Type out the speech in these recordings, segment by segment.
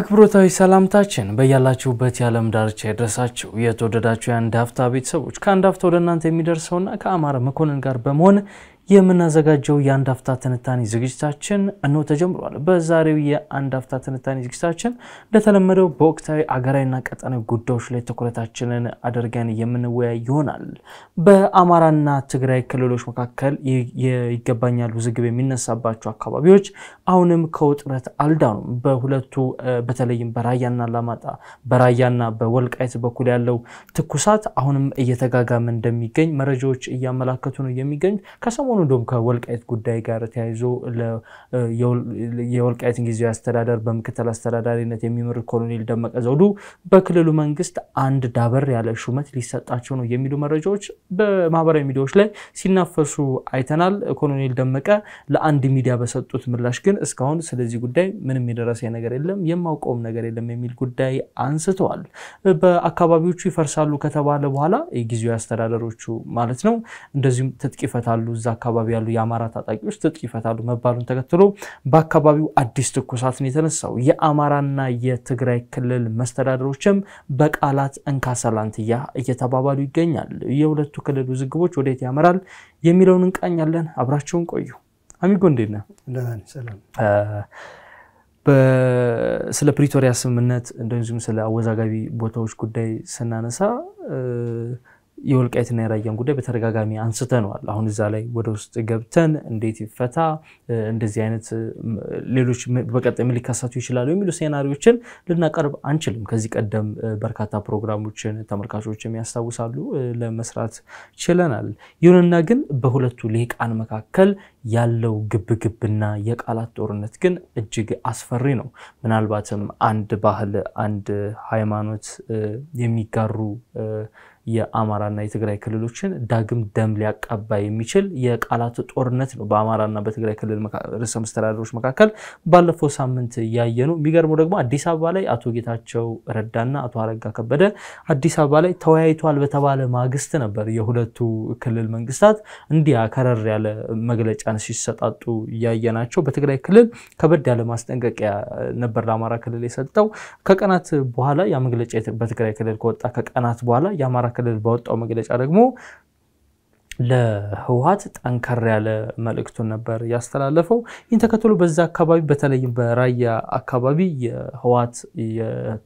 አክብሮታዊ ሰላምታችን በያላችሁበት የዓለም ዳርቻ የደረሳችሁ የተወደዳችሁ የአንድ ሀፍታ ቤተሰቦች ከአንድ ሀፍታ ወደ እናንተ የሚደርሰውና ከአማረ መኮንን ጋር በመሆን የምናዘጋጀው የአንድ አፍታ ትንታኔ ዝግጅታችን እነሆ ተጀምሯል። በዛሬው የአንድ አፍታ ትንታኔ ዝግጅታችን እንደተለመደው በወቅታዊ አገራዊና ቀጠናዊ ጉዳዮች ላይ ትኩረታችንን አድርገን የምንወያይ ይሆናል። በአማራና ትግራይ ክልሎች መካከል ይገባኛል ውዝግብ የሚነሳባቸው አካባቢዎች አሁንም ከውጥረት አልዳኑም። በሁለቱ በተለይም በራያና ላማጣ በራያና በወልቃይት በኩል ያለው ትኩሳት አሁንም እየተጋጋመ እንደሚገኝ መረጃዎች እያመላከቱ ነው የሚገኙ ከሰሞኑ ሰሞኑን እንዲሁም ከወልቃይት ጉዳይ ጋር ተያይዞ የወልቃይትን ጊዜያዊ አስተዳደር በምክትል አስተዳዳሪነት የሚመሩት ኮሎኔል ደመቀ ዘውዱ በክልሉ መንግስት አንድ ዳበር ያለ ሹመት ሊሰጣቸው ነው የሚሉ መረጃዎች በማህበራዊ ሚዲያዎች ላይ ሲናፈሱ አይተናል። ኮሎኔል ደመቀ ለአንድ ሚዲያ በሰጡት ምላሽ ግን እስካሁን ስለዚህ ጉዳይ ምንም የደረሰ ነገር የለም፣ የማውቀውም ነገር የለም የሚል ጉዳይ አንስተዋል። በአካባቢዎቹ ይፈርሳሉ ከተባለ በኋላ የጊዜያዊ አስተዳደሮቹ ማለት ነው እንደዚሁም ትጥቅ ይፈታሉ እዛ አካባቢ ያሉ የአማራ ታጣቂዎች ትጥቅ ይፈታሉ መባሉን ተከትሎ በአካባቢው አዲስ ትኩሳት የተነሳው። የአማራና የትግራይ ክልል መስተዳደሮችም በቃላት እንካሰላንትያ እየተባባሉ ይገኛል። የሁለቱ ክልል ውዝግቦች ወዴት ያመራል የሚለውን እንቃኛለን። አብራቸውን ቆዩ። አሚጎ እንዴት ነህ? ስለ ፕሪቶሪያ ስምምነት እንደዚሁም ስለ አወዛጋቢ ቦታዎች ጉዳይ ስናነሳ የወልቃይትና የራያን ጉዳይ በተደጋጋሚ አንስተነዋል። አሁን እዛ ላይ ወደ ውስጥ ገብተን እንዴት ይፈታ፣ እንደዚህ አይነት ሌሎች በቀጣይ ምን ሊከሰቱ ይችላሉ የሚሉ ሴናሪዎችን ልናቀርብ አንችልም። ከዚህ ቀደም በርካታ ፕሮግራሞችን ተመልካቾችም ያስታውሳሉ ለመስራት ችለናል። ይሁንና ግን በሁለቱ ሊቃን መካከል ያለው ግብግብና የቃላት ጦርነት ግን እጅግ አስፈሪ ነው። ምናልባትም አንድ ባህል፣ አንድ ሃይማኖት የሚጋሩ የአማራና የትግራይ ክልሎችን ዳግም ደም ሊያቀባ የሚችል የቃላት ጦርነት ነው በአማራና በትግራይ ክልል ርዕሰ መስተዳድሮች መካከል ባለፈው ሳምንት ያየ ነው። የሚገርመው ደግሞ አዲስ አበባ ላይ አቶ ጌታቸው ረዳና አቶ አረጋ ከበደ አዲስ አበባ ላይ ተወያይቷል በተባለ ማግስት ነበር የሁለቱ ክልል መንግስታት እንዲያ ከረር ያለ መግለጫን ሲሰጣጡ ያየ ናቸው። በትግራይ ክልል ከበድ ያለ ማስጠንቀቂያ ነበር ለአማራ ክልል የሰጠው። ከቀናት በኋላ ያ መግለጫ በትግራይ ክልል ከወጣ ከቀናት በኋላ የአማራ ክልል ባወጣው መግለጫ ደግሞ ለህወሀት ጠንከር ያለ መልእክቱን ነበር ያስተላለፈው። ይህን ተከትሎ በዛ አካባቢ በተለይም በራያ አካባቢ የህወሀት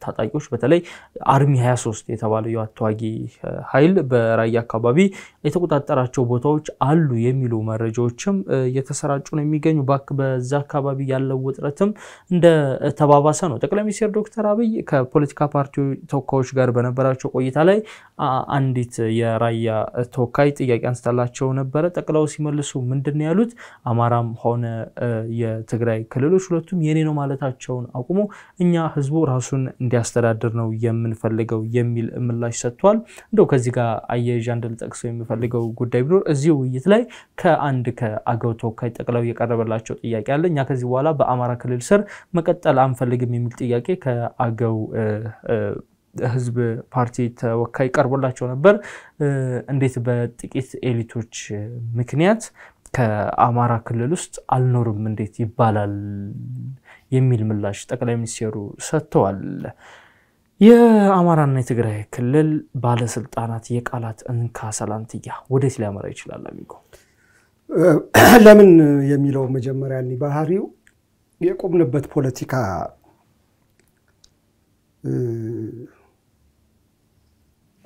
ታጣቂዎች በተለይ አርሚ 23 የተባለው ተዋጊ ኃይል በራያ አካባቢ የተቆጣጠራቸው ቦታዎች አሉ የሚሉ መረጃዎችም እየተሰራጩ ነው የሚገኙ። በዛ አካባቢ ያለው ውጥረትም እንደ ተባባሰ ነው። ጠቅላይ ሚኒስትር ዶክተር አብይ ከፖለቲካ ፓርቲ ተወካዮች ጋር በነበራቸው ቆይታ ላይ አንዲት የራያ ተወካይ ጥያቄ አንስ ሲያስጠላቸው ነበረ። ጠቅለው ሲመልሱ ምንድን ያሉት? አማራም ሆነ የትግራይ ክልሎች ሁለቱም የኔ ነው ማለታቸውን አቁሞ እኛ ህዝቡ ራሱን እንዲያስተዳድር ነው የምንፈልገው የሚል ምላሽ ሰጥቷል። እንደው ከዚህ ጋር አያይዤ አንድ ልጠቅሰው የሚፈልገው ጉዳይ ቢኖር እዚህ ውይይት ላይ ከአንድ ከአገው ተወካይ ጠቅለው የቀረበላቸው ጥያቄ አለ። እኛ ከዚህ በኋላ በአማራ ክልል ስር መቀጠል አንፈልግም የሚል ጥያቄ ከአገው ህዝብ ፓርቲ ተወካይ ቀርቦላቸው ነበር። እንዴት በጥቂት ኤሊቶች ምክንያት ከአማራ ክልል ውስጥ አልኖርም እንዴት ይባላል የሚል ምላሽ ጠቅላይ ሚኒስትሩ ሰጥተዋል። የአማራና የትግራይ ክልል ባለስልጣናት የቃላት እንካ ሰላንትያ ወዴት ሊያመራ ይችላል? አሚጎ ለምን የሚለው መጀመሪያ ባህሪው የቆምንበት ፖለቲካ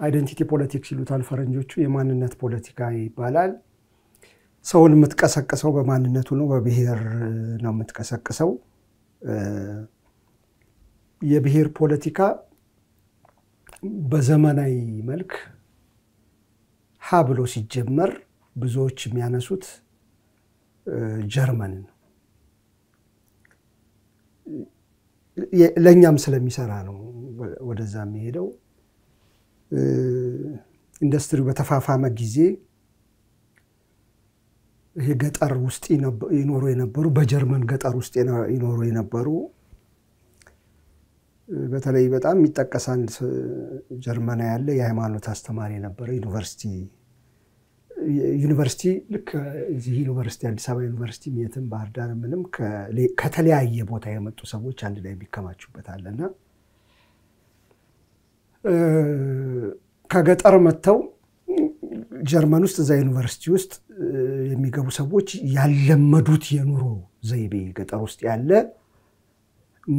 አይደንቲቲ ፖለቲክስ ይሉታል ፈረንጆቹ። የማንነት ፖለቲካ ይባላል። ሰውን የምትቀሰቅሰው በማንነቱ ነው፣ በብሔር ነው የምትቀሰቅሰው። የብሔር ፖለቲካ በዘመናዊ መልክ ሀ ብሎ ሲጀመር ብዙዎች የሚያነሱት ጀርመን ነው። ለእኛም ስለሚሰራ ነው ወደዛ የሚሄደው። ኢንዱስትሪ በተፋፋመ ጊዜ ይሄ ገጠር ውስጥ ይኖሩ የነበሩ በጀርመን ገጠር ውስጥ ይኖሩ የነበሩ በተለይ በጣም የሚጠቀስ አንድ ጀርመና ያለ የሃይማኖት አስተማሪ የነበረ ዩኒቨርሲቲ ዩኒቨርሲቲ ልክ እዚህ ዩኒቨርሲቲ አዲስ አበባ ዩኒቨርሲቲ የትም ባህር ዳር ምንም ከተለያየ ቦታ የመጡ ሰዎች አንድ ላይ የሚከማችበት አለና ከገጠር መጥተው ጀርመን ውስጥ እዛ ዩኒቨርሲቲ ውስጥ የሚገቡ ሰዎች ያለመዱት የኑሮ ዘይቤ ገጠር ውስጥ ያለ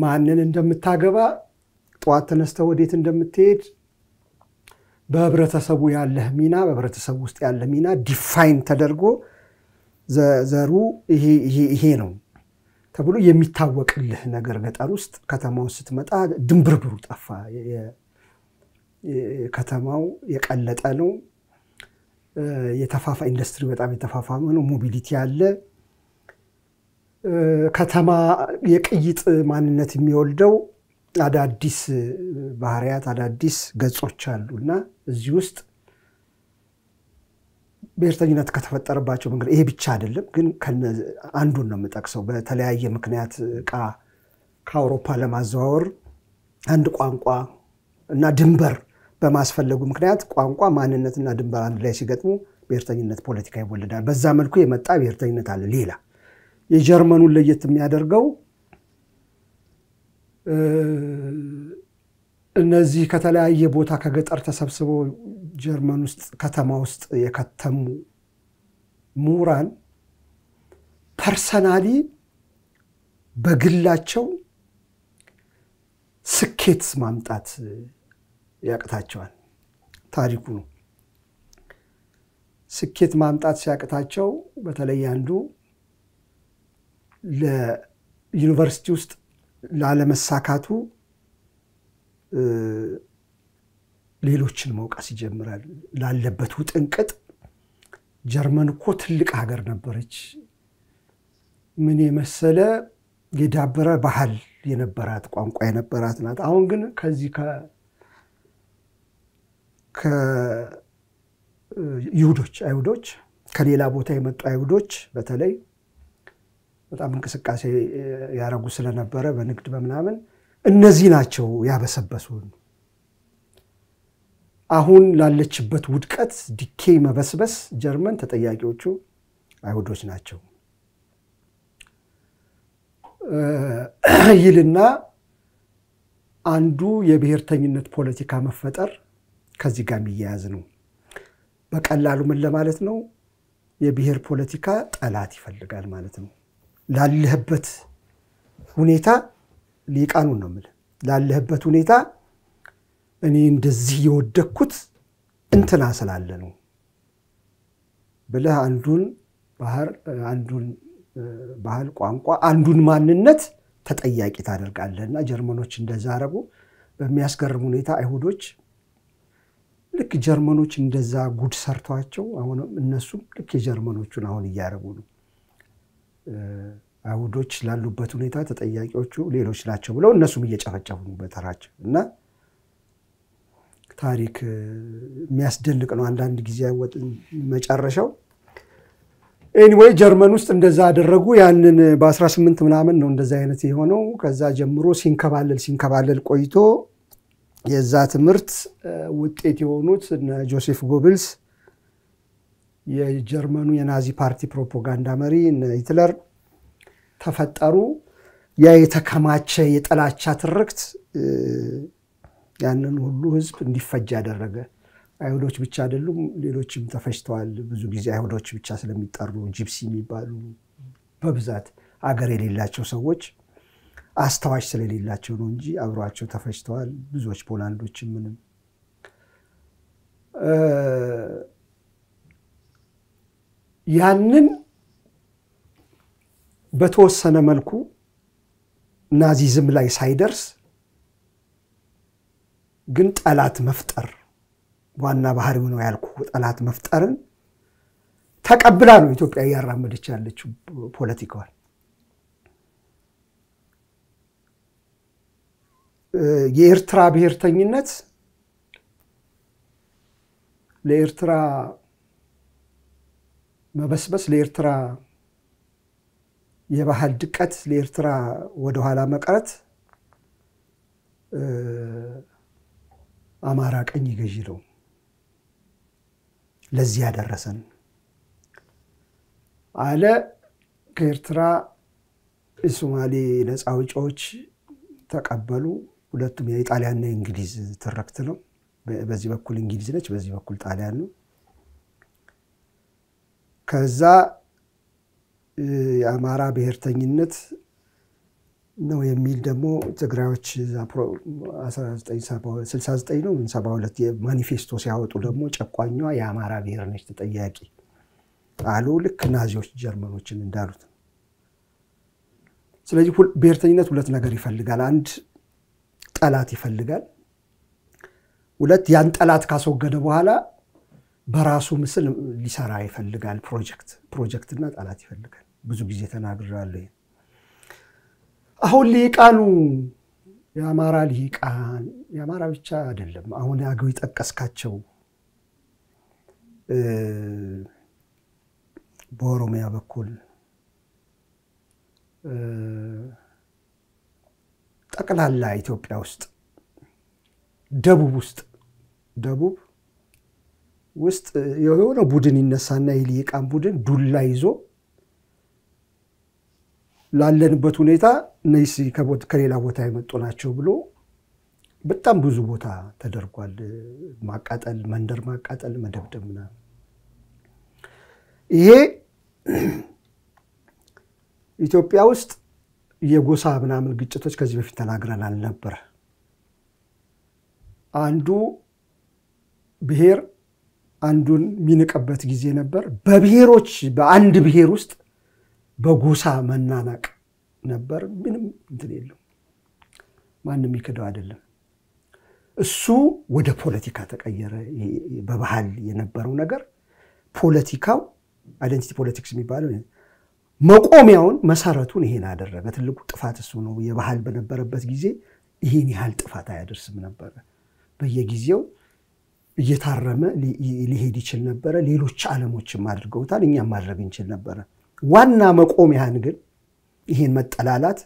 ማንን እንደምታገባ ጠዋት ተነስተ ወዴት እንደምትሄድ በህብረተሰቡ ያለህ ሚና በህብረተሰቡ ውስጥ ያለ ሚና ዲፋይን ተደርጎ ዘሩ ይሄ ነው ተብሎ የሚታወቅልህ ነገር ገጠር ውስጥ ከተማውን ስትመጣ ድንብርብሩ ጠፋ። ከተማው የቀለጠ ነው። የተፋፋ ኢንዱስትሪ በጣም የተፋፋመ ነው። ሞቢሊቲ አለ። ከተማ የቅይጥ ማንነት የሚወልደው አዳዲስ ባህሪያት አዳዲስ ገጾች አሉ እና እዚህ ውስጥ ብሔርተኝነት ከተፈጠረባቸው መንገድ ይሄ ብቻ አይደለም፣ ግን አንዱን ነው የምጠቅሰው። በተለያየ ምክንያት እቃ ከአውሮፓ ለማዘዋወር አንድ ቋንቋ እና ድንበር በማስፈለጉ ምክንያት ቋንቋ፣ ማንነትና ድንበር አንድ ላይ ሲገጥሙ ብሔርተኝነት ፖለቲካ ይወለዳል። በዛ መልኩ የመጣ ብሔርተኝነት አለ። ሌላ የጀርመኑን ለየት የሚያደርገው እነዚህ ከተለያየ ቦታ ከገጠር ተሰብስበው ጀርመን ውስጥ ከተማ ውስጥ የከተሙ ምሁራን ፐርሰናሊ በግላቸው ስኬት ማምጣት ያቅታቸዋል። ታሪኩ ነው። ስኬት ማምጣት ሲያቅታቸው በተለይ አንዱ ለዩኒቨርሲቲ ውስጥ ላለመሳካቱ ሌሎችን መውቀስ ይጀምራል። ላለበት ውጥንቅጥ ጀርመን እኮ ትልቅ ሀገር ነበረች፣ ምን የመሰለ የዳበረ ባህል የነበራት ቋንቋ የነበራት ናት። አሁን ግን ከዚህ ከይሁዶች አይሁዶች ከሌላ ቦታ የመጡ አይሁዶች በተለይ በጣም እንቅስቃሴ ያደረጉ ስለነበረ በንግድ በምናምን እነዚህ ናቸው ያበሰበሱን። አሁን ላለችበት ውድቀት ዲኬ መበስበስ ጀርመን ተጠያቂዎቹ አይሁዶች ናቸው ይልና አንዱ የብሔርተኝነት ፖለቲካ መፈጠር ከዚህ ጋር የሚያያዝ ነው። በቀላሉ ምን ለማለት ነው? የብሔር ፖለቲካ ጠላት ይፈልጋል ማለት ነው። ላለህበት ሁኔታ ሊቃኑን ነው የምልህ ላለህበት ሁኔታ እኔ እንደዚህ የወደግኩት እንትና ስላለ ነው ብለህ አንዱን ባህር አንዱን ባህል፣ ቋንቋ፣ አንዱን ማንነት ተጠያቂ ታደርጋለህ እና ጀርመኖች እንደዛ አረጉ። በሚያስገርም ሁኔታ አይሁዶች ልክ ጀርመኖች እንደዛ ጉድ ሰርቷቸው አሁን እነሱም ልክ የጀርመኖቹን አሁን እያደረጉ ነው። አይሁዶች ላሉበት ሁኔታ ተጠያቂዎቹ ሌሎች ናቸው ብለው እነሱም እየጨፈጨፉ በተራቸው እና ታሪክ የሚያስደንቅ ነው። አንዳንድ ጊዜ መጨረሻው ኤኒዌይ ጀርመን ውስጥ እንደዛ አደረጉ። ያንን በ18 ምናምን ነው እንደዛ አይነት የሆነው። ከዛ ጀምሮ ሲንከባለል ሲንከባለል ቆይቶ የዛ ትምህርት ውጤት የሆኑት እነ ጆሴፍ ጎብልስ የጀርመኑ የናዚ ፓርቲ ፕሮፓጋንዳ መሪ እነ ሂትለር ተፈጠሩ። ያ የተከማቸ የጠላቻ ትርክት ያንን ሁሉ ህዝብ እንዲፈጅ ያደረገ አይሁዶች ብቻ አይደሉም፣ ሌሎችም ተፈጅተዋል። ብዙ ጊዜ አይሁዶች ብቻ ስለሚጠሩ ጂፕሲ የሚባሉ በብዛት አገር የሌላቸው ሰዎች አስታዋሽ ስለሌላቸው ነው እንጂ አብሯቸው ተፈጅተዋል። ብዙዎች ፖላንዶች ምንም ያንን በተወሰነ መልኩ ናዚዝም ላይ ሳይደርስ ግን ጠላት መፍጠር ዋና ባህሪው ነው ያልኩ ጠላት መፍጠርን ተቀብላ ነው ኢትዮጵያ እያራመደች ያለችው ፖለቲካዋል። የኤርትራ ብሔርተኝነት ለኤርትራ መበስበስ፣ ለኤርትራ የባህል ድቀት፣ ለኤርትራ ወደኋላ መቅረት አማራ ቀኝ ገዢ ነው። ለዚህ ያደረሰን አለ። ከኤርትራ የሶማሌ ነፃ አውጪዎች ተቀበሉ። ሁለቱም የጣሊያንና የእንግሊዝ ትርክት ነው። በዚህ በኩል እንግሊዝ ነች፣ በዚህ በኩል ጣሊያን ነው። ከዛ የአማራ ብሔርተኝነት ነው የሚል ደግሞ ትግራዮች 69 ነው 72 ማኒፌስቶ ሲያወጡ ደግሞ ጨቋኛ የአማራ ብሔር ነች ተጠያቂ አሉ። ልክ ናዚዎች ጀርመኖችን እንዳሉት። ስለዚህ ብሔርተኝነት ሁለት ነገር ይፈልጋል። አንድ ጠላት ይፈልጋል። ሁለት ያን ጠላት ካስወገደ በኋላ በራሱ ምስል ሊሰራ ይፈልጋል። ፕሮጀክት ፕሮጀክትና ጠላት ይፈልጋል። ብዙ ጊዜ ተናግሬያለሁ። አሁን ሊቃኑ የአማራ ሊቃን የአማራ ብቻ አይደለም። አሁን አገው የጠቀስካቸው በኦሮሚያ በኩል ጠቅላላ ኢትዮጵያ ውስጥ ደቡብ ውስጥ ደቡብ ውስጥ የሆነ ቡድን ይነሳና ይህ ቡድን ዱላ ይዞ ላለንበት ሁኔታ ነይስ ከሌላ ቦታ የመጡ ናቸው ብሎ በጣም ብዙ ቦታ ተደርጓል። ማቃጠል፣ መንደር ማቃጠል፣ መደብደብ ምናምን። ይሄ ኢትዮጵያ ውስጥ የጎሳ ምናምን ግጭቶች ከዚህ በፊት ተናግረናል ነበር። አንዱ ብሔር አንዱን የሚንቅበት ጊዜ ነበር። በብሔሮች በአንድ ብሔር ውስጥ በጎሳ መናናቅ ነበር። ምንም እንትን የለም፣ ማንም ይክደው አይደለም። እሱ ወደ ፖለቲካ ተቀየረ። በባህል የነበረው ነገር ፖለቲካው አይደንቲቲ ፖለቲክስ የሚባለው መቆሚያውን መሰረቱን ይሄን አደረገ። ትልቁ ጥፋት እሱ ነው። የባህል በነበረበት ጊዜ ይህን ያህል ጥፋት አያደርስም ነበረ። በየጊዜው እየታረመ ሊሄድ ይችል ነበረ። ሌሎች ዓለሞችም አድርገውታል፣ እኛም ማድረግ እንችል ነበረ። ዋና መቆሚያህን ግን ይህን መጠላላት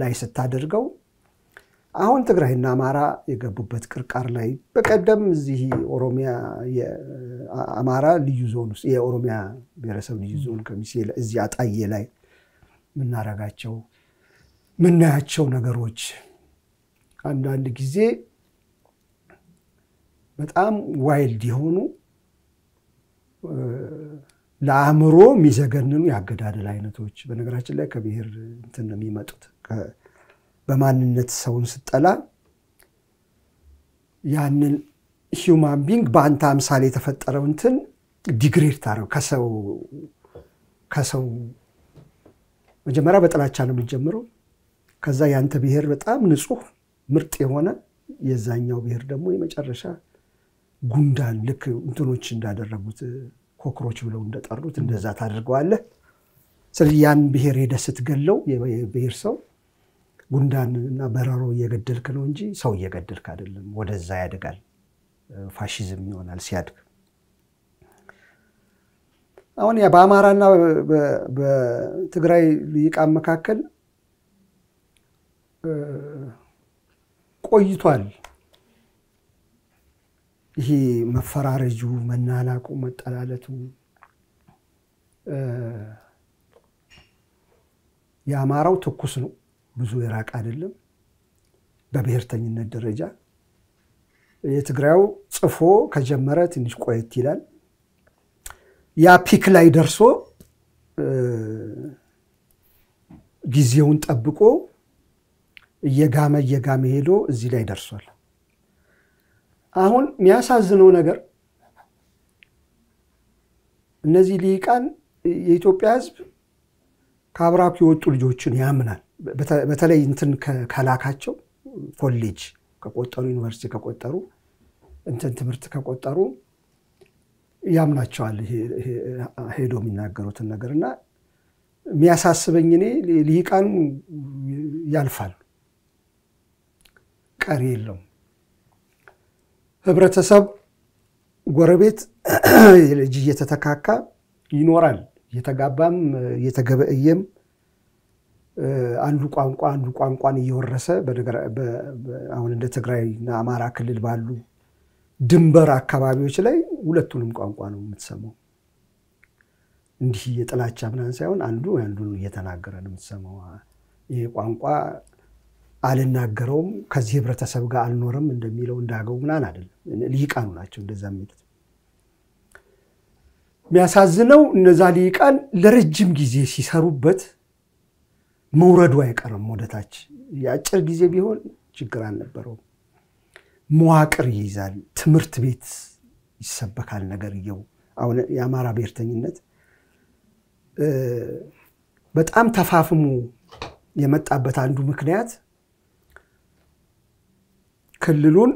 ላይ ስታደርገው አሁን ትግራይና አማራ የገቡበት ቅርቃር ላይ በቀደም እዚህ ኦሮሚያ አማራ ልዩ ዞን ውስጥ የኦሮሚያ ብሔረሰብ ልዩ ዞን ከሚሴ እዚህ አጣዬ ላይ የምናረጋቸው ምናያቸው ነገሮች አንዳንድ ጊዜ በጣም ዋይልድ የሆኑ ለአእምሮ የሚዘገንኑ የአገዳደል አይነቶች በነገራችን ላይ ከብሔር እንትን ነው የሚመጡት በማንነት ሰውን ስጠላ ያንን ሂውማን ቢንግ በአንተ አምሳል የተፈጠረው እንትን ዲግሬድ ታረው ከሰው ከሰው መጀመሪያ በጥላቻ ነው የምትጀምረው። ከዛ የአንተ ብሔር በጣም ንጹህ ምርጥ የሆነ የዛኛው ብሔር ደግሞ የመጨረሻ ጉንዳን ልክ እንትኖች እንዳደረጉት ኮክሮች ብለው እንደጠሩት እንደዛ ታደርገዋለህ። ስለዚህ ያን ብሔር ሄደህ ስትገለው የብሔር ሰው ጉንዳን እና በረሮ እየገደልክ ነው እንጂ ሰው እየገደልክ አይደለም። ወደዛ ያድጋል፣ ፋሽዝም ይሆናል ሲያድግ። አሁን በአማራና በትግራይ ልሂቃን መካከል ቆይቷል ይሄ መፈራረጁ፣ መናላቁ፣ መጠላለቱ የአማራው ትኩስ ነው። ብዙ የራቅ አይደለም። በብሔርተኝነት ደረጃ የትግራዩ ጽፎ ከጀመረ ትንሽ ቆየት ይላል። ያ ፒክ ላይ ደርሶ ጊዜውን ጠብቆ እየጋመ እየጋመ ሄዶ እዚህ ላይ ደርሷል። አሁን የሚያሳዝነው ነገር እነዚህ ሊቃን የኢትዮጵያ ሕዝብ ከአብራኩ የወጡ ልጆችን ያምናል። በተለይ እንትን ከላካቸው ኮሌጅ ከቆጠሩ ዩኒቨርሲቲ ከቆጠሩ እንትን ትምህርት ከቆጠሩ ያምናቸዋል ሄዶ የሚናገሩትን ነገር እና የሚያሳስበኝ እኔ ሊቃኑ ያልፋል፣ ቀሪ የለውም። ህብረተሰብ፣ ጎረቤት ልጅ እየተተካካ ይኖራል። እየተጋባም እየተገበእየም አንዱ ቋንቋ አንዱ ቋንቋን እየወረሰ አሁን እንደ ትግራይና አማራ ክልል ባሉ ድንበር አካባቢዎች ላይ ሁለቱንም ቋንቋ ነው የምትሰማው። እንዲህ የጥላቻ ምናምን ሳይሆን አንዱ አንዱን እየተናገረ ነው የምትሰማው። ይሄ ቋንቋ አልናገረውም ከዚህ ህብረተሰብ ጋር አልኖርም እንደሚለው እንዳገው ምናን አይደለም። ልሂቃኑ ናቸው እንደዛ የሚሉት። የሚያሳዝነው እነዛ ሊቃን ለረጅም ጊዜ ሲሰሩበት መውረዱ አይቀርም ወደታች። የአጭር ጊዜ ቢሆን ችግር አልነበረውም። መዋቅር ይይዛል። ትምህርት ቤት ይሰበካል ነገርየው። አሁን የአማራ ብሔርተኝነት በጣም ተፋፍሞ የመጣበት አንዱ ምክንያት ክልሉን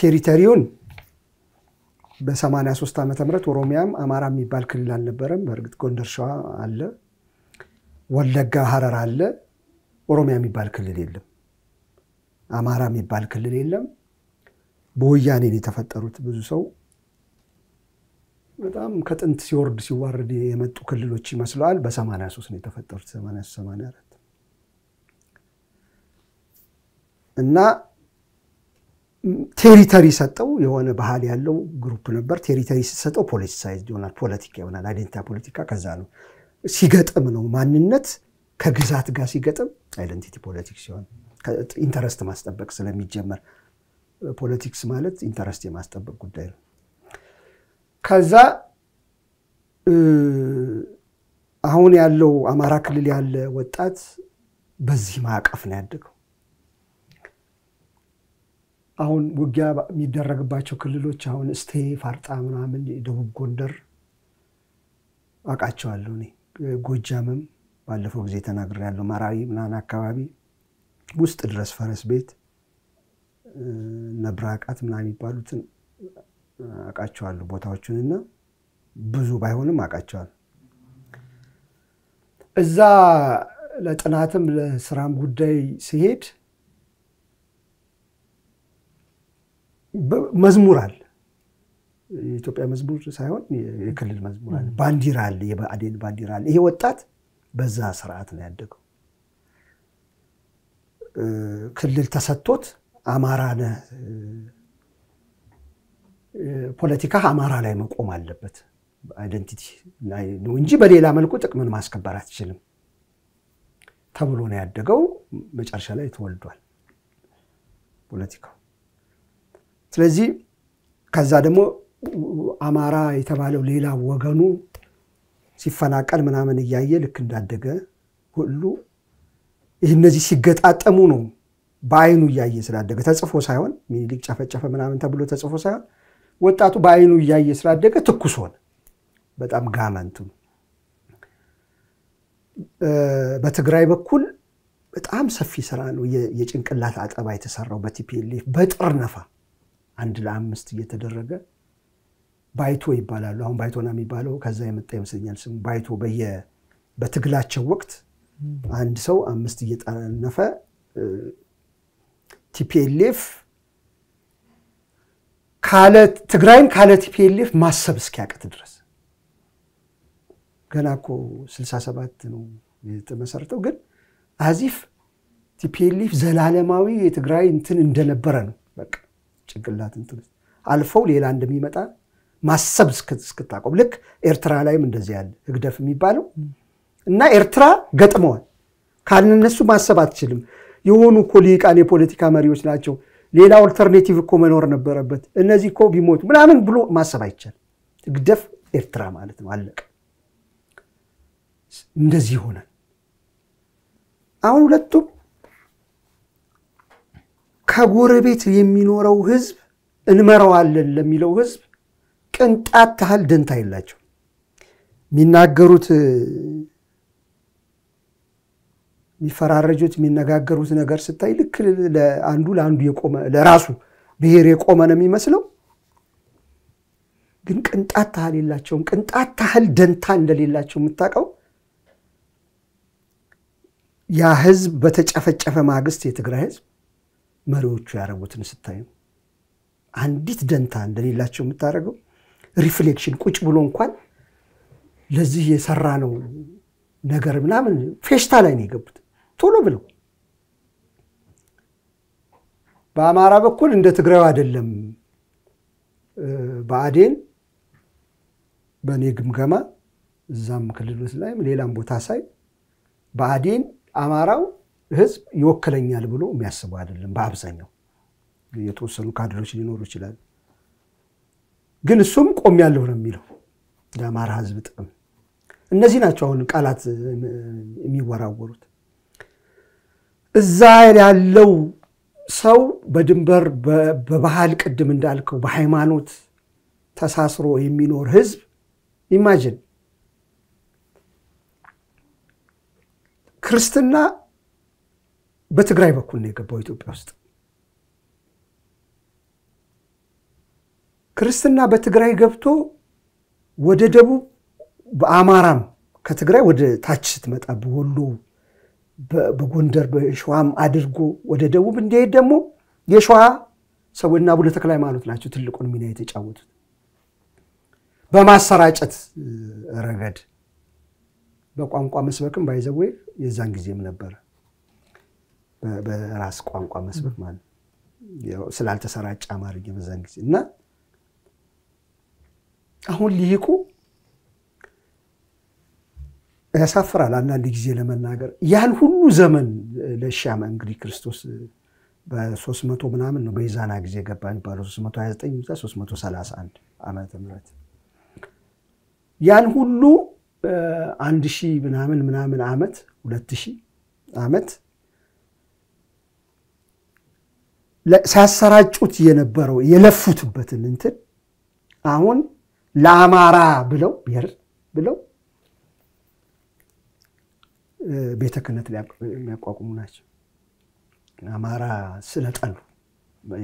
ቴሪተሪውን በ83 ዓ ምህረት ኦሮሚያም አማራ የሚባል ክልል አልነበረም። በእርግጥ ጎንደር ሸዋ አለ። ወለጋ ሀረር አለ። ኦሮሚያ የሚባል ክልል የለም። አማራ የሚባል ክልል የለም። በወያኔን የተፈጠሩት ብዙ ሰው በጣም ከጥንት ሲወርድ ሲዋርድ የመጡ ክልሎች ይመስለዋል። በ83 ነው የተፈጠሩት 84 እና ቴሪተሪ ሰጠው የሆነ ባህል ያለው ግሩፕ ነበር። ቴሪተሪ ሲሰጠው ፖለቲሳይዝ ይሆናል፣ ፖለቲካ ይሆናል። አይደንቲታ ፖለቲካ ከዛ ነው ሲገጥም ነው። ማንነት ከግዛት ጋር ሲገጥም አይደንቲቲ ፖለቲክስ ሲሆን ኢንተረስት ማስጠበቅ ስለሚጀመር ፖለቲክስ ማለት ኢንተረስት የማስጠበቅ ጉዳይ ነው። ከዛ አሁን ያለው አማራ ክልል ያለ ወጣት በዚህ ማዕቀፍ ነው ያደገው። አሁን ውጊያ የሚደረግባቸው ክልሎች አሁን እስቴ፣ ፋርጣ ምናምን፣ ደቡብ ጎንደር አውቃቸዋለሁ እኔ። ጎጃምም ባለፈው ጊዜ ያለው መራዊ ምናምን አካባቢ ውስጥ ድረስ ፈረስ ቤት ነብራቃት ምናምን የሚባሉትን አውቃቸዋለሁ ቦታዎቹንና ብዙ ባይሆንም አውቃቸዋል። እዛ ለጥናትም ለስራም ጉዳይ ሲሄድ መዝሙር አለ የኢትዮጵያ መዝሙር ሳይሆን የክልል መዝሙር አለ፣ ባንዲራ አለ፣ የብአዴን ባንዲራ አለ። ይሄ ወጣት በዛ ስርዓት ነው ያደገው። ክልል ተሰጥቶት አማራ ነህ ፖለቲካ አማራ ላይ መቆም አለበት አይደንቲቲ ነው እንጂ በሌላ መልኩ ጥቅምን ማስከበር አትችልም ተብሎ ነው ያደገው። መጨረሻ ላይ ተወልዷል ፖለቲካው። ስለዚህ ከዛ ደግሞ አማራ የተባለው ሌላ ወገኑ ሲፈናቀል ምናምን እያየ ልክ እንዳደገ ሁሉ ይህ እነዚህ ሲገጣጠሙ ነው በአይኑ እያየ ስላደገ ተጽፎ ሳይሆን ሚኒሊክ ጨፈጨፈ ምናምን ተብሎ ተጽፎ ሳይሆን ወጣቱ በአይኑ እያየ ስላደገ ትኩስ ሆነ። በጣም ጋመንቱ በትግራይ በኩል በጣም ሰፊ ስራ ነው የጭንቅላት አጠባ የተሰራው በቲፒኤልኤፍ በጥር ነፋ አንድ ለአምስት እየተደረገ ባይቶ ይባላሉ። አሁን ባይቶና የሚባለው ከዛ የመጣ ይመስለኛል ስሙ። ባይቶ በትግላቸው ወቅት አንድ ሰው አምስት እየጠነፈ ቲፒኤልኤፍ ካለ ትግራይን ካለ ቲፒኤልኤፍ ማሰብ እስኪያቅት ድረስ ገና እኮ 67 ነው የተመሰረተው፣ ግን አዚፍ ቲፒኤልኤፍ ዘላለማዊ የትግራይ እንትን እንደነበረ ነው በቃ ጭንቅላት እንትን አልፈው ሌላ እንደሚመጣ ማሰብ እስክታቆም ልክ ኤርትራ ላይም እንደዚህ ያለ ህግደፍ የሚባለው እና ኤርትራ ገጥመዋል። ካልነሱ ማሰብ አትችልም። የሆኑ እኮ ሊቃን የፖለቲካ መሪዎች ናቸው። ሌላ ኦልተርኔቲቭ እኮ መኖር ነበረበት። እነዚህ እኮ ቢሞቱ ምናምን ብሎ ማሰብ አይቻልም። ህግደፍ ኤርትራ ማለት ነው። አለቀ። እንደዚህ ይሆናል። አሁን ሁለቱም ከጎረቤት የሚኖረው ህዝብ እንመራዋለን ለሚለው ህዝብ ቅንጣት ታህል ደንታ የላቸው። የሚናገሩት የሚፈራረጁት የሚነጋገሩት ነገር ስታይ ልክ ለአንዱ ለአንዱ የቆመ ለራሱ ብሔር የቆመ ነው የሚመስለው። ግን ቅንጣት ታህል የላቸውም። ቅንጣት ታህል ደንታ እንደሌላቸው የምታውቀው ያ ህዝብ በተጨፈጨፈ ማግስት የትግራይ ህዝብ መሪዎቹ ያደረጉትን ስታይ አንዲት ደንታ እንደሌላቸው የምታደርገው ሪፍሌክሽን ቁጭ ብሎ እንኳን ለዚህ የሰራ ነው ነገር ምናምን ፌሽታ ላይ ነው የገቡት ቶሎ ብለው። በአማራ በኩል እንደ ትግራዩ አይደለም በአዴን በእኔ ግምገማ እዛም ክልል ላይም ሌላም ቦታ ሳይ በአዴን አማራው ህዝብ ይወክለኛል ብሎ የሚያስበው አይደለም። በአብዛኛው የተወሰኑ ካድሮች ሊኖሩ ይችላል። ግን እሱም ቆም ያለው ነው የሚለው ለአማራ ህዝብ ጥቅም። እነዚህ ናቸው አሁን ቃላት የሚወራወሩት። እዛ ያለው ሰው በድንበር በባህል ቅድም እንዳልከው በሃይማኖት ተሳስሮ የሚኖር ህዝብ ኢማጅን ክርስትና በትግራይ በኩል ነው የገባው ኢትዮጵያ ውስጥ። ክርስትና በትግራይ ገብቶ ወደ ደቡብ በአማራም ከትግራይ ወደ ታች ስትመጣ በወሎ በጎንደር በሸዋም አድርጎ ወደ ደቡብ እንዲሄድ ደግሞ የሸዋ ሰውና አቡነ ተክለ ሃይማኖት ናቸው ትልቁን ሚና የተጫወቱት በማሰራጨት ረገድ። በቋንቋ መስበክም ባይዘዌ የዛን ጊዜም ነበረ በራስ ቋንቋ መስበክ ማለት ስላልተሰራጨ አማርኛ በዛን ጊዜ እና አሁን ሊሂቁ ያሳፍራል አንዳንድ ጊዜ ለመናገር ያን ሁሉ ዘመን ለሺ እንግዲህ ክርስቶስ በ300 ምናምን ነው በይዛና ጊዜ ገባ የሚባለው 329 331 ዓመተ ምህረት ያን ሁሉ አንድ ሺህ ምናምን ምናምን ዓመት ሁለት ሺህ ዓመት ሲያሰራጩት የነበረው የለፉትበትን እንትን አሁን ለአማራ ብለው ብሔር ብለው ቤተ ክህነት የሚያቋቁሙ ናቸው። አማራ ስለጠሉ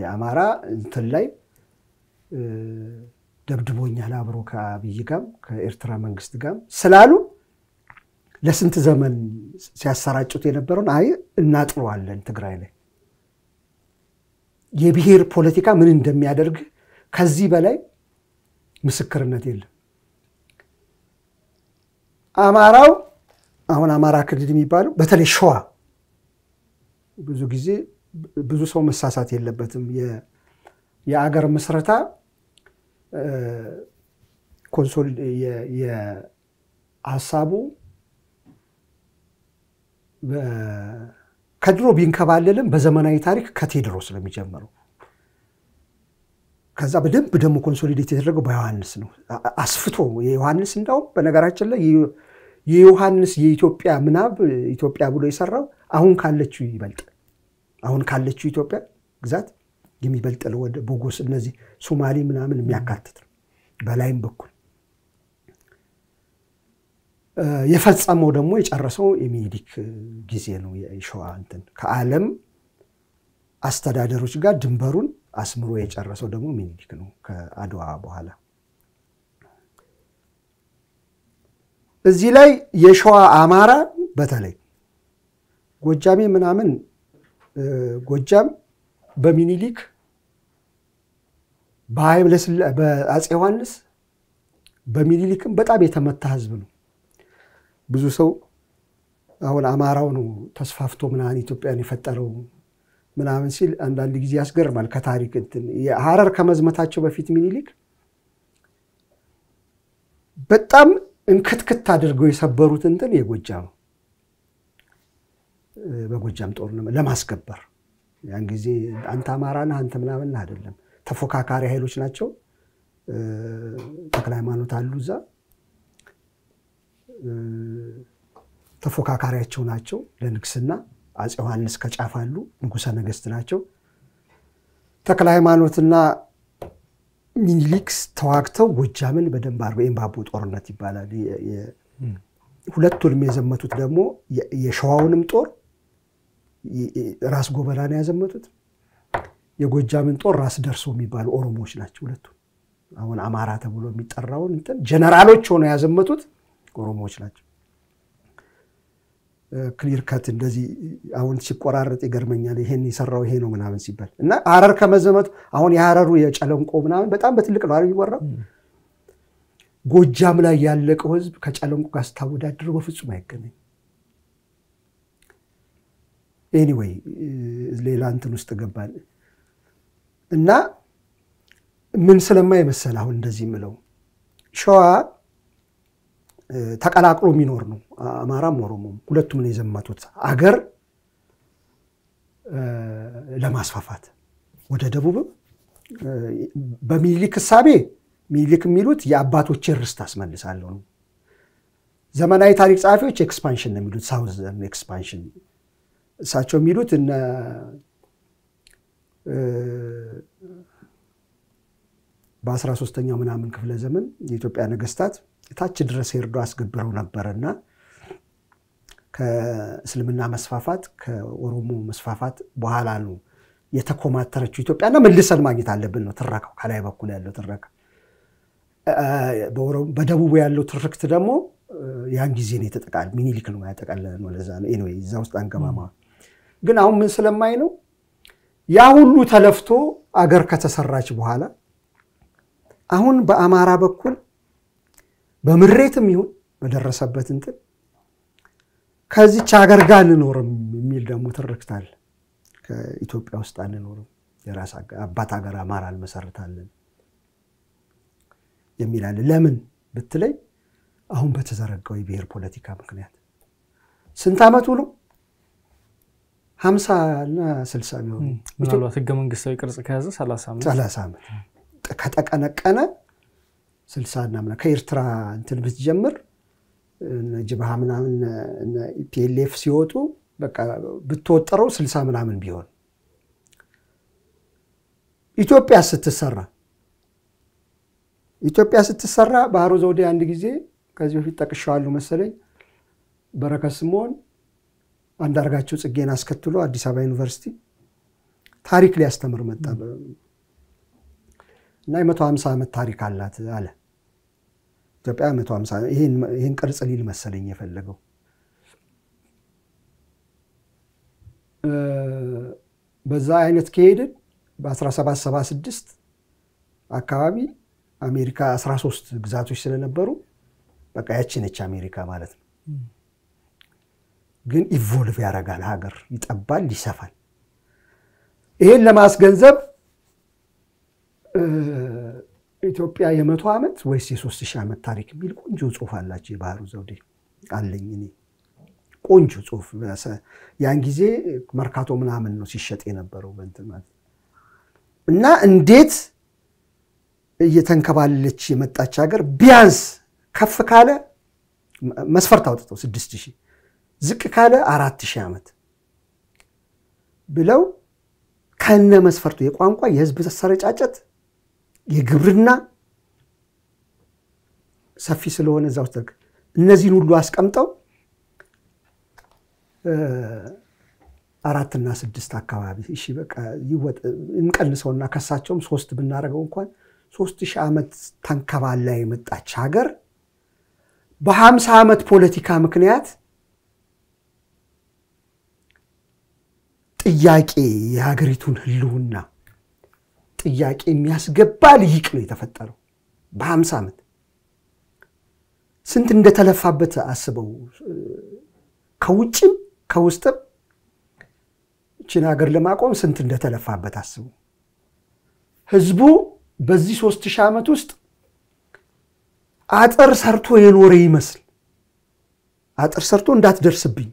የአማራ እንትን ላይ ደብድቦኛል አብሮ ከአብይ ጋም ከኤርትራ መንግስት ጋም ስላሉ ለስንት ዘመን ሲያሰራጩት የነበረውን አይ እናጥለዋለን ትግራይ ላይ የብሔር ፖለቲካ ምን እንደሚያደርግ ከዚህ በላይ ምስክርነት የለም። አማራው አሁን አማራ ክልል የሚባለው በተለይ ሸዋ ብዙ ጊዜ ብዙ ሰው መሳሳት የለበትም። የአገር ምስረታ ኮንሶል የሀሳቡ ከድሮ ቢንከባለልም በዘመናዊ ታሪክ ከቴድሮስ ነው የሚጀምረው። ከዛ በደንብ ደግሞ ኮንሶሊዴት የተደረገው በዮሐንስ ነው አስፍቶ የዮሐንስ እንዳውም በነገራችን ላይ የዮሐንስ የኢትዮጵያ ምናብ ኢትዮጵያ ብሎ የሰራው አሁን ካለችው ይበልጥ አሁን ካለችው ኢትዮጵያ ግዛት የሚበልጥ ወደ ቦጎስ እነዚህ ሶማሌ ምናምን የሚያካትት ነው። በላይም በኩል የፈጸመው ደግሞ የጨረሰው የሚኒሊክ ጊዜ ነው። የሸዋ እንትን ከዓለም አስተዳደሮች ጋር ድንበሩን አስምሮ የጨረሰው ደግሞ ሚኒሊክ ነው ከአድዋ በኋላ። እዚህ ላይ የሸዋ አማራ በተለይ ጎጃሜ ምናምን ጎጃም በሚኒሊክ በአጼ ዮሐንስ በሚኒሊክም በጣም የተመታ ህዝብ ነው። ብዙ ሰው አሁን አማራው ነው ተስፋፍቶ ምናምን ኢትዮጵያን የፈጠረው ምናምን ሲል አንዳንድ ጊዜ ያስገርማል። ከታሪክ እንትን ሀረር ከመዝመታቸው በፊት ምኒልክ በጣም እንክትክት አድርገው የሰበሩት እንትን የጎጃም በጎጃም ጦርነት ለማስገበር ያን ጊዜ አንተ አማራና አንተ ምናምን አይደለም፣ ተፎካካሪ ኃይሎች ናቸው። ተክለ ሃይማኖት አሉ እዛ ተፎካካሪያቸው ናቸው ለንግስና አፄ ዮሐንስ ከጫፍ አሉ፣ ንጉሠ ነገሥት ናቸው። ተክለ ሃይማኖትና ሚኒሊክስ ተዋግተው ጎጃምን በደንብ አርበ ኤምባቦ ጦርነት ይባላል። ሁለቱንም የዘመቱት ደግሞ የሸዋውንም ጦር ራስ ነው ያዘመቱት የጎጃምን ጦር ራስ ደርሶ የሚባሉ ኦሮሞዎች ናቸው። ሁለቱ አሁን አማራ ተብሎ የሚጠራውን ጀነራሎች ሆነው ያዘመቱት ኦሮሞዎች ናቸው። ክሊር ከት እንደዚህ አሁን ሲቆራረጥ ይገርመኛል። ይሄን የሰራው ይሄ ነው ምናምን ሲባል እና አረር ከመዘመቱ አሁን የአረሩ የጨለንቆ ምናምን በጣም በትልቅ ነው የሚወራው። ጎጃም ላይ ያለቀው ህዝብ ከጨለንቆ ጋር ስታወዳድረው በፍጹም አይገናኝ። ኤኒዌይ ሌላ እንትን ውስጥ ገባል እና ምን ስለማይመሰል አሁን እንደዚህ የምለው ሸዋ ተቀላቅሎ የሚኖር ነው። አማራም ኦሮሞም ሁለቱም ነው የዘመቱት አገር ለማስፋፋት ወደ ደቡብም በሚኒሊክ እሳቤ ሚኒሊክ የሚሉት የአባቶችን ርስት አስመልሳለሁ ነው። ዘመናዊ ታሪክ ጸሐፊዎች ኤክስፓንሽን ነው የሚሉት ሳውዘርን ኤክስፓንሽን እሳቸው የሚሉት እነ በአስራ ሶስተኛው ምናምን ክፍለ ዘመን የኢትዮጵያ ነገስታት ታች ድረስ ሄርዶ አስገብረው ነበርና ከእስልምና መስፋፋት ከኦሮሞ መስፋፋት በኋላ ነው የተኮማተረችው ኢትዮጵያና መልሰን ማግኘት አለብን ነው ትረካው። ከላይ በኩል ያለው ትረካ በደቡቡ ያለው ትርክት ደግሞ ያን ጊዜ ነው የተጠቃል ሚኒሊክ ነው ያጠቃለለ ነው። ለዛ ነው ኤኒዌይ እዛ ውስጥ አንገማማ። ግን አሁን ምን ስለማይ ነው ያ ሁሉ ተለፍቶ አገር ከተሰራች በኋላ አሁን በአማራ በኩል በምሬትም ይሁን በደረሰበት እንትን ከዚች ሀገር ጋር አንኖርም የሚል ደግሞ ትርክታል። ከኢትዮጵያ ውስጥ አንኖርም፣ የራስ አባት ሀገር አማራ አልመሰረታለን የሚል ለምን ብትለይ አሁን በተዘረጋው የብሔር ፖለቲካ ምክንያት ስንት ዓመቱ ነው? ሀምሳ እና ስልሳ ነው። ምናልባት ህገ መንግስታዊ ቅርጽ ከያዘ ሰላሳ ዓመት ከጠቀነቀነ ስልሳ ምናምን ከኤርትራ እንትን ብትጀምር ጅብሃ ምናምን ፒኤልኤፍ ሲወጡ በቃ ብትወጠረው ስልሳ ምናምን ቢሆን ኢትዮጵያ ስትሰራ ኢትዮጵያ ስትሰራ ባህሩ ዘውዴ አንድ ጊዜ ከዚህ በፊት ጠቅሻዋለሁ መሰለኝ በረከት ስምኦን አንዳርጋቸው ጽጌን አስከትሎ አዲስ አበባ ዩኒቨርሲቲ ታሪክ ሊያስተምር መጣ እና የመቶ ሀምሳ ዓመት ታሪክ አላት አለ ኢትዮጵያ 150 ይህን ቅርጽ ሊል መሰለኝ የፈለገው በዛ አይነት ከሄድን በ1776 አካባቢ አሜሪካ 13 ግዛቶች ስለነበሩ በቃ ነች አሜሪካ ማለት ነው። ግን ኢቮልቭ ያደርጋል ሀገር ይጠባል፣ ይሰፋል። ይህን ለማስገንዘብ ኢትዮጵያ የመቶ ዓመት ወይስ የሶስት ሺህ ዓመት ታሪክ የሚል ቆንጆ ጽሁፍ አላቸው። የባህሩ ዘውዴ አለኝ እኔ ቆንጆ ጽሁፍ። ያን ጊዜ መርካቶ ምናምን ነው ሲሸጥ የነበረው በእንትን እና እንዴት እየተንከባለች የመጣች ሀገር ቢያንስ ከፍ ካለ መስፈርት አውጥተው ስድስት ሺህ ዝቅ ካለ አራት ሺህ ዓመት ብለው ከነ መስፈርቱ የቋንቋ የህዝብ ሰረጫጨት የግብርና ሰፊ ስለሆነ እዛ ውስጥ እነዚህን ሁሉ አስቀምጠው አራትና ስድስት አካባቢ እሺ በቃ እንቀንሰውና ከሳቸውም ሶስት ብናደርገው እንኳን ሶስት ሺህ ዓመት ተንከባላ የመጣች ሀገር በሀምሳ ዓመት ፖለቲካ ምክንያት ጥያቄ የሀገሪቱን ህልውና ጥያቄ የሚያስገባ ልይቅ ነው የተፈጠረው በሀምሳ ዓመት ስንት እንደተለፋበት አስበው ከውጭም ከውስጥም እችን ሀገር ለማቆም ስንት እንደተለፋበት አስቡ። ህዝቡ በዚህ ሶስት ሺህ ዓመት ውስጥ አጥር ሰርቶ የኖረ ይመስል አጥር ሰርቶ እንዳትደርስብኝ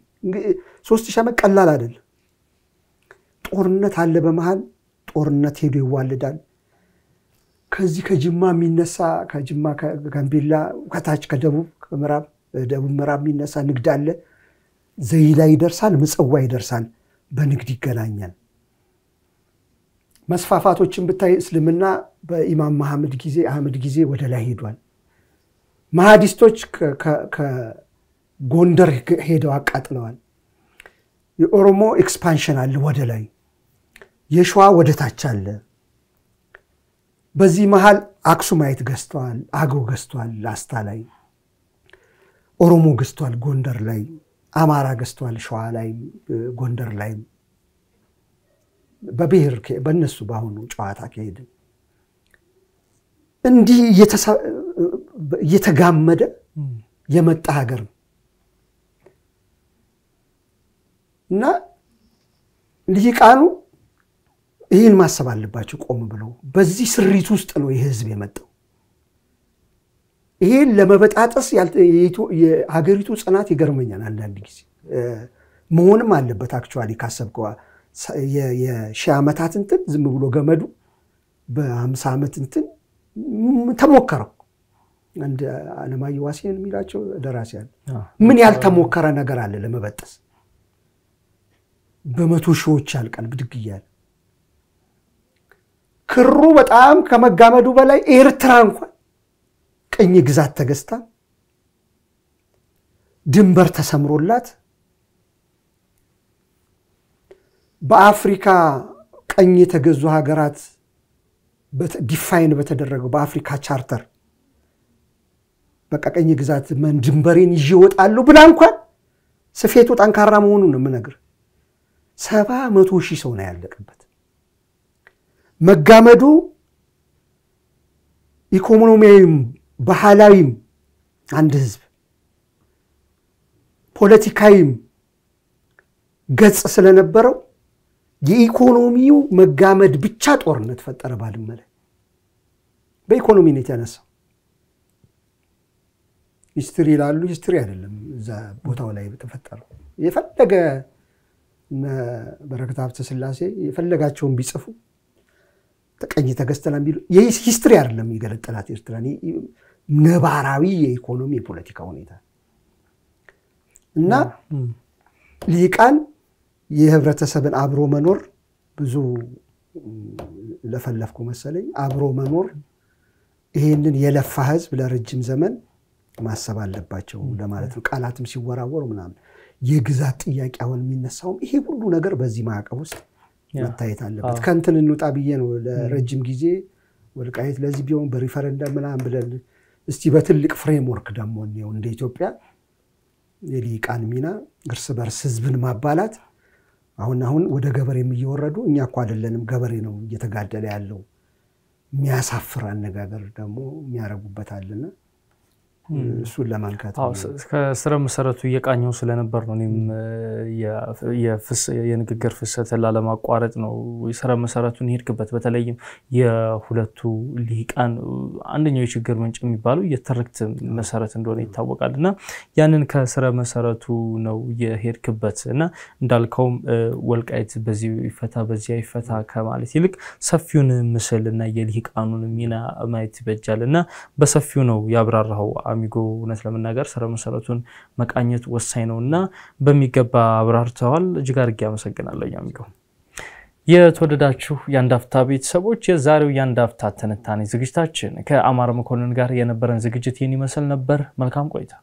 ሶስት ሺህ ዓመት ቀላል አይደለም። ጦርነት አለ በመሃል ጦርነት ሄዶ ይዋልዳል። ከዚህ ከጅማ የሚነሳ ከጅማ ከጋምቤላ ከታች ከደቡብ ከምዕራብ ደቡብ ምዕራብ የሚነሳ ንግድ አለ። ዘይላ ይደርሳል፣ ምጽዋ ይደርሳል። በንግድ ይገናኛል። መስፋፋቶችን ብታይ እስልምና በኢማም መሐመድ ጊዜ አህመድ ጊዜ ወደ ላይ ሄዷል። መሐዲስቶች ከጎንደር ሄደው አቃጥለዋል። የኦሮሞ ኤክስፓንሽን አለ ወደ ላይ የሸዋ ወደታች አለ። በዚህ መሃል አክሱማይት ገዝተዋል፣ አገው ገዝተዋል፣ ላስታ ላይ ኦሮሞ ገዝቷል፣ ጎንደር ላይ አማራ ገዝቷል፣ ሸዋ ላይ ጎንደር ላይ በብሔር በእነሱ በአሁኑ ጨዋታ ከሄድ እንዲህ እየተጋመደ የመጣ ሀገር ነው እና ልሂቃኑ ይህን ማሰብ አለባቸው ቆም ብለው። በዚህ ስሪት ውስጥ ነው ይህ ህዝብ የመጣው። ይህን ለመበጣጠስ የሀገሪቱ ጽናት ይገርመኛል አንዳንድ ጊዜ። መሆንም አለበት አክቹዋሊ ካሰብከዋ የሺህ ዓመታት እንትን ዝም ብሎ ገመዱ በሀምሳ ዓመት እንትን ተሞከረው እንደ አለማየሁ ዋሴን የሚላቸው ደራሲያን ምን ያልተሞከረ ነገር አለ ለመበጠስ በመቶ ሺዎች አልቀን ብድግ እያለ ክሩ በጣም ከመጋመዱ በላይ ኤርትራ እንኳን ቅኝ ግዛት ተገዝታ ድንበር ተሰምሮላት በአፍሪካ ቀኝ የተገዙ ሀገራት ዲፋይን በተደረገው በአፍሪካ ቻርተር በቃ ቀኝ ግዛት መን ድንበሬን ይዤ እወጣለሁ ብላ እንኳን ስፌቱ ጠንካራ መሆኑን ነው የምነግርህ። ሰባ መቶ ሺህ ሰው ነው ያለቀበት። መጋመዱ ኢኮኖሚያዊም ባህላዊም አንድ ህዝብ ፖለቲካዊም ገጽ ስለነበረው የኢኮኖሚው መጋመድ ብቻ ጦርነት ፈጠረ። ባድመ ላይ በኢኮኖሚ ነው የተነሳው። ሂስትሪ ይላሉ። ሂስትሪ አይደለም። እዛ ቦታው ላይ ተፈጠረው የፈለገ በረከት ሀብተ ስላሴ የፈለጋቸውን ቢጽፉ ተቀኝ ተገዝተና የሚሉ ሂስትሪ አይደለም የገለጠላት ኤርትራ ነባራዊ የኢኮኖሚ የፖለቲካ ሁኔታ እና ሊቃን የህብረተሰብን አብሮ መኖር ብዙ ለፈለፍኩ መሰለኝ አብሮ መኖር ይህንን የለፋ ህዝብ ለረጅም ዘመን ማሰብ አለባቸው ለማለት ነው። ቃላትም ሲወራወሩ ምናምን የግዛት ጥያቄ አሁን የሚነሳውም ይሄ ሁሉ ነገር በዚህ ማዕቀብ ውስጥ መታየት አለበት። ከንትን እንውጣ ብዬ ነው ለረጅም ጊዜ ወልቃይት ለዚህ ቢሆን በሪፈረንደም ምናምን ብለን እስቲ በትልቅ ፍሬምወርክ ደግሞ እንየው እንደ ኢትዮጵያ የሊቃን ሚና እርስ በርስ ህዝብን ማባላት አሁን አሁን ወደ ገበሬም እየወረዱ እኛ እኮ አይደለንም ገበሬ ነው እየተጋደለ ያለው የሚያሳፍር አነጋገር ደግሞ የሚያረጉበት አለና እሱን ለማንካት ከስረ መሰረቱ እየቃኘው ስለነበር ነው። እኔም የንግግር ፍሰትን ላለማቋረጥ ነው ስረ መሰረቱን ሄድክበት። በተለይም የሁለቱ ሊቃን አንደኛው የችግር ምንጭ የሚባለው የትርክት መሰረት እንደሆነ ይታወቃል እና ያንን ከስረ መሰረቱ ነው የሄድክበት እና እንዳልከውም ወልቃይት በዚህ ይፈታ በዚህ ይፈታ ከማለት ይልቅ ሰፊውን ምስል እና የሊቃኑን ሚና ማየት ይበጃል እና በሰፊው ነው ያብራራኸው። ከአሚጎ እውነት ለመናገር ስረ መሰረቱን መቃኘት ወሳኝ ነው እና በሚገባ አብራርተዋል። እጅግ አድርጌ አመሰግናለሁ አሚጎ። የተወደዳችሁ የአንድ ቤተሰቦች የዛሬው የአንድ ትንታኔ ዝግጅታችን ከአማረ መኮንን ጋር የነበረን ዝግጅት ይህን ይመስል ነበር። መልካም ቆይታ